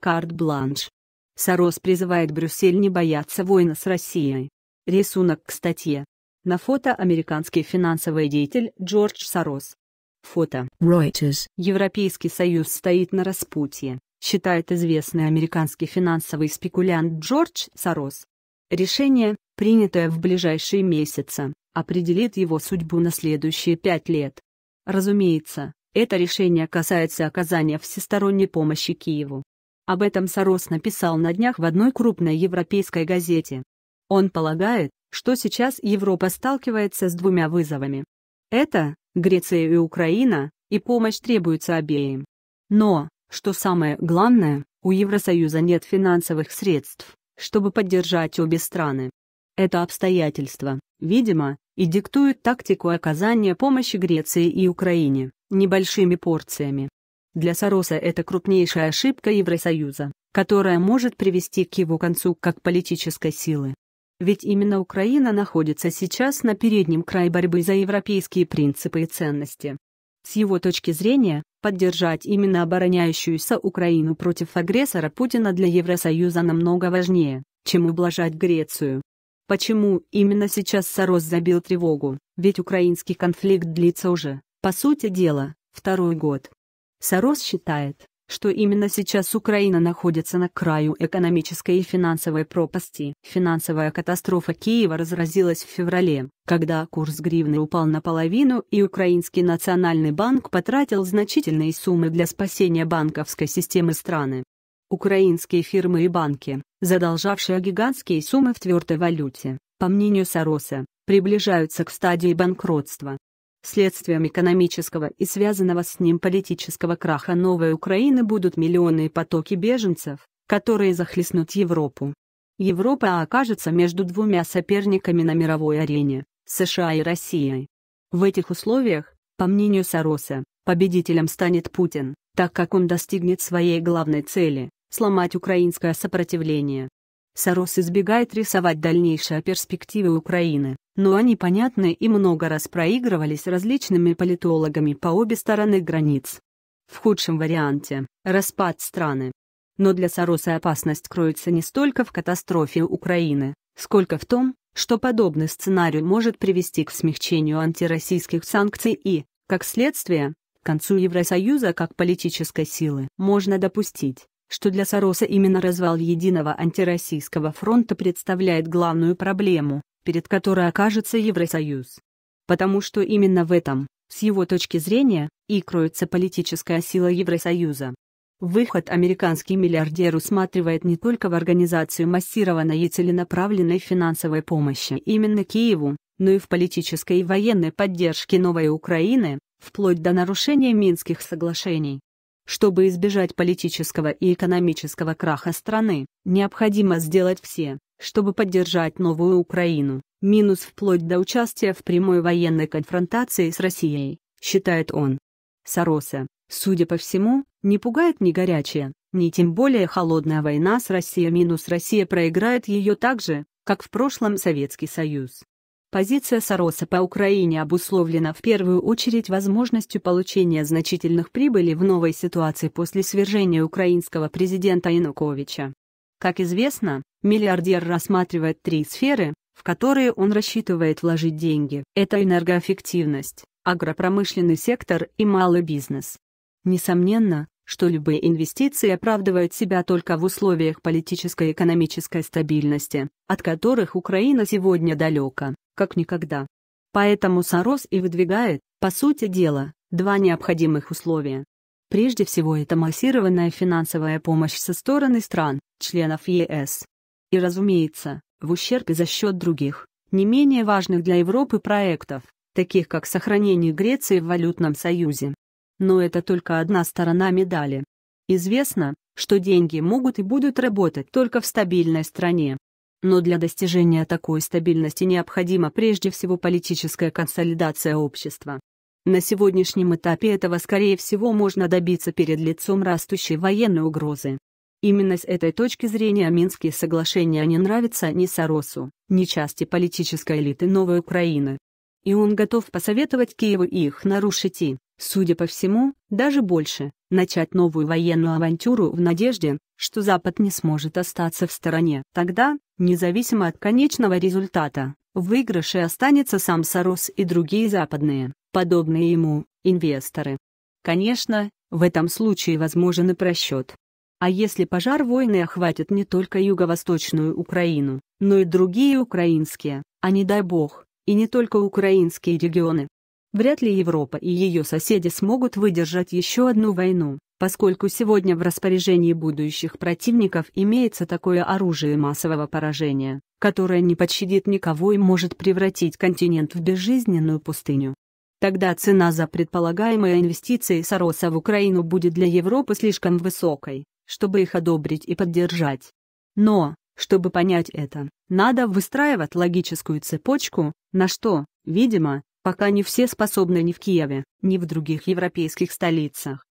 Карт-бланш. Сорос призывает Брюссель не бояться войны с Россией. Рисунок к статье. На фото американский финансовый деятель Джордж Сорос. Фото. Reuters. Европейский союз стоит на распутье, считает известный американский финансовый спекулянт Джордж Сорос. Решение, принятое в ближайшие месяцы, определит его судьбу на следующие пять лет. Разумеется, это решение касается оказания всесторонней помощи Киеву, об этом Сорос написал на днях в одной крупной европейской газете. Он полагает, что сейчас Европа сталкивается с двумя вызовами. Это Греция и Украина, и помощь требуется обеим. Но, что самое главное, у Евросоюза нет финансовых средств, чтобы поддержать обе страны. Это обстоятельство, видимо, и диктует тактику оказания помощи Греции и Украине небольшими порциями. Для Сороса это крупнейшая ошибка Евросоюза, которая может привести к его концу как политической силы. Ведь именно Украина находится сейчас на переднем крае борьбы за европейские принципы и ценности. С его точки зрения, поддержать именно обороняющуюся Украину против агрессора Путина для Евросоюза намного важнее, чем ублажать Грецию. Почему именно сейчас Сорос забил тревогу? Ведь украинский конфликт длится уже, по сути дела, второй год. Сорос считает, что именно сейчас Украина находится на краю экономической и финансовой пропасти. Финансовая катастрофа Киева разразилась в феврале, когда курс гривны упал наполовину и Украинский национальный банк потратил значительные суммы для спасения банковской системы страны. Украинские фирмы и банки, задолжавшие гигантские суммы в твердой валюте, по мнению Сороса, приближаются к стадии банкротства. Следствием экономического и связанного с ним политического краха новой Украины будут миллионы и потоки беженцев, которые захлестнут Европу. Европа окажется между двумя соперниками на мировой арене – США и Россией. В этих условиях, по мнению Сороса, победителем станет Путин, так как он достигнет своей главной цели – сломать украинское сопротивление. Сорос избегает рисовать дальнейшие перспективы Украины, но они понятны и много раз проигрывались различными политологами по обе стороны границ. В худшем варианте – распад страны. Но для Сороса опасность кроется не столько в катастрофе Украины, сколько в том, что подобный сценарий может привести к смягчению антироссийских санкций и, как следствие, к концу Евросоюза как политической силы. Можно допустить, что для Сороса именно развал Единого антироссийского фронта представляет главную проблему, перед которой окажется Евросоюз. Потому что именно в этом, с его точки зрения, и кроется политическая сила Евросоюза. Выход американский миллиардер усматривает не только в организацию массированной и целенаправленной финансовой помощи именно Киеву, но и в политической и военной поддержке новой Украины, вплоть до нарушения Минских соглашений. Чтобы избежать политического и экономического краха страны, необходимо сделать все, чтобы поддержать новую Украину, минус вплоть до участия в прямой военной конфронтации с Россией, считает он. Сороса, судя по всему, не пугает ни горячая, ни тем более холодная война с Россией минус Россия проиграет ее так же, как в прошлом Советский Союз. Позиция Сороса по Украине обусловлена в первую очередь возможностью получения значительных прибылей в новой ситуации после свержения украинского президента Януковича. Как известно, миллиардер рассматривает три сферы, в которые он рассчитывает вложить деньги. Это энергоэффективность, агропромышленный сектор и малый бизнес. Несомненно, что любые инвестиции оправдывают себя только в условиях политической и экономической стабильности, от которых Украина сегодня далека как никогда. Поэтому Сорос и выдвигает, по сути дела, два необходимых условия. Прежде всего это массированная финансовая помощь со стороны стран, членов ЕС. И разумеется, в ущерб и за счет других, не менее важных для Европы проектов, таких как сохранение Греции в валютном союзе. Но это только одна сторона медали. Известно, что деньги могут и будут работать только в стабильной стране. Но для достижения такой стабильности необходима прежде всего политическая консолидация общества. На сегодняшнем этапе этого, скорее всего, можно добиться перед лицом растущей военной угрозы. Именно с этой точки зрения Минские соглашения не нравятся ни Соросу, ни части политической элиты Новой Украины. И он готов посоветовать Киеву их нарушить и, судя по всему, даже больше начать новую военную авантюру в надежде, что Запад не сможет остаться в стороне. Тогда, независимо от конечного результата, в выигрыше останется сам Сорос и другие западные, подобные ему, инвесторы. Конечно, в этом случае возможен и просчет. А если пожар войны охватит не только юго-восточную Украину, но и другие украинские, а не дай бог, и не только украинские регионы, Вряд ли Европа и ее соседи смогут выдержать еще одну войну, поскольку сегодня в распоряжении будущих противников имеется такое оружие массового поражения, которое не пощадит никого и может превратить континент в безжизненную пустыню. Тогда цена за предполагаемые инвестиции Сороса в Украину будет для Европы слишком высокой, чтобы их одобрить и поддержать. Но, чтобы понять это, надо выстраивать логическую цепочку, на что, видимо, пока не все способны ни в Киеве, ни в других европейских столицах.